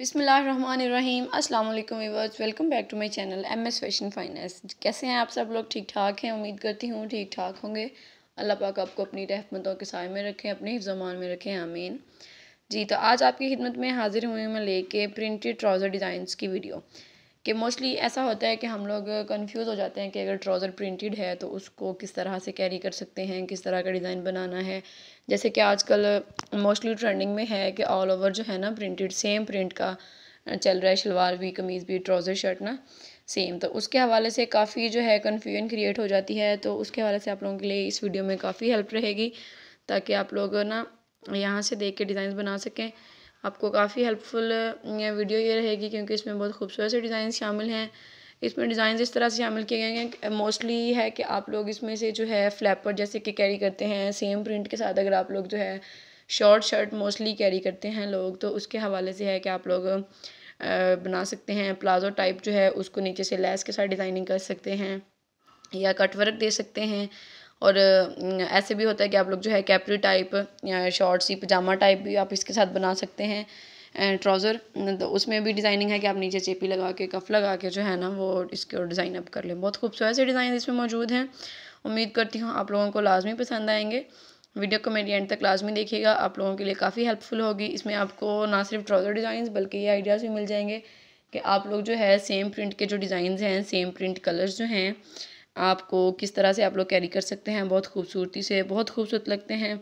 बिसमीम अल्लाम viewers welcome back to my channel M S fashion finance कैसे हैं आप सब लोग ठीक ठाक हैं उम्मीद करती हूँ ठीक ठाक होंगे अल्लाह पाक आपको अपनी रहमतों के साय में रखें अपने हिफ्जमान में रखें आमीन जी तो आज आपकी खिदमत में हाजिर हुई मैं लेके प्रिंटेड ट्राउज़र डिज़ाइंस की वीडियो कि मोस्टली ऐसा होता है कि हम लोग कंफ्यूज हो जाते हैं कि अगर ट्राउज़र प्रिंटेड है तो उसको किस तरह से कैरी कर सकते हैं किस तरह का डिज़ाइन बनाना है जैसे कि आजकल मोस्टली ट्रेंडिंग में है कि ऑल ओवर जो है ना प्रिंटेड सेम प्रिंट का चल रहा है शलवार भी कमीज़ भी ट्राउज़र शर्ट ना सेम तो उसके हवाले से काफ़ी जो है कन्फ्यूजन क्रिएट हो जाती है तो उसके हवाले से आप लोगों के लिए इस वीडियो में काफ़ी हेल्प रहेगी ताकि आप लोग ना यहाँ से देख के डिज़ाइन बना सकें आपको काफ़ी हेल्पफुल वीडियो ये रहेगी क्योंकि इसमें बहुत खूबसूरत से डिज़ाइन शामिल हैं इसमें डिज़ाइन इस तरह से शामिल किए गए हैं मोस्टली है कि आप लोग इसमें से जो है फ्लैपर जैसे कि कैरी करते हैं सेम प्रिंट के साथ अगर आप लोग जो है शॉर्ट शर्ट मोस्टली कैरी करते हैं लोग तो उसके हवाले से है कि आप लोग बना सकते हैं प्लाजो टाइप जो है उसको नीचे से लैस के साथ डिज़ाइनिंग कर सकते हैं या कटवर्क दे सकते हैं और ऐसे भी होता है कि आप लोग जो है कैपरी टाइप शॉर्ट्स ही पजामा टाइप भी आप इसके साथ बना सकते हैं एंड ट्राउज़र तो उसमें भी डिज़ाइनिंग है कि आप नीचे चेपी लगा के कफ लगा के जो है ना वो इसके डिज़ाइन अप कर लें बहुत खूबसूरत से डिज़ाइन इसमें मौजूद हैं उम्मीद करती हूँ आप लोगों को लाजमी पसंद आएंगे वीडियो को मेरी एंड तक लाजमी देखिएगा आप लोगों के लिए काफ़ी हेल्पफुल होगी इसमें आपको ना सिर्फ ट्राउज़र डिज़ाइन बल्कि ये आइडियाज़ भी मिल जाएंगे कि आप लोग जो है सेम प्रिंट के जो डिज़ाइन हैं सेम प्रिंट कलर्स जो हैं आपको किस तरह से आप लोग कैरी कर सकते हैं बहुत खूबसूरती से बहुत खूबसूरत लगते हैं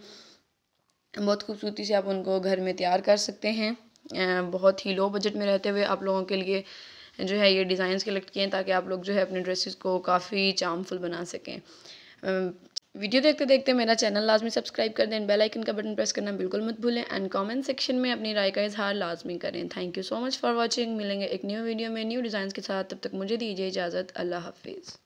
बहुत खूबसूरती से आप उनको घर में तैयार कर सकते हैं बहुत ही लो बजट में रहते हुए आप लोगों के लिए जो है ये डिज़ाइन सेलेक्ट किए हैं ताकि आप लोग जो है अपने ड्रेसेस को काफ़ी चार्मफुल बना सकें वीडियो देखते देखते मेरा चैनल लाजमी सब्सक्राइब कर दें बेल आइकन का बटन प्रेस करना बिल्कुल मत भूलें एंड कमेंट सेक्शन में अपनी राय का इजहार लाजमी करें thank you so much for watching मिलेंगे एक न्यू वीडियो में न्यू डिज़ाइन के साथ तब तक मुझे दीजिए इजाज़त अल्लाह हाफिज़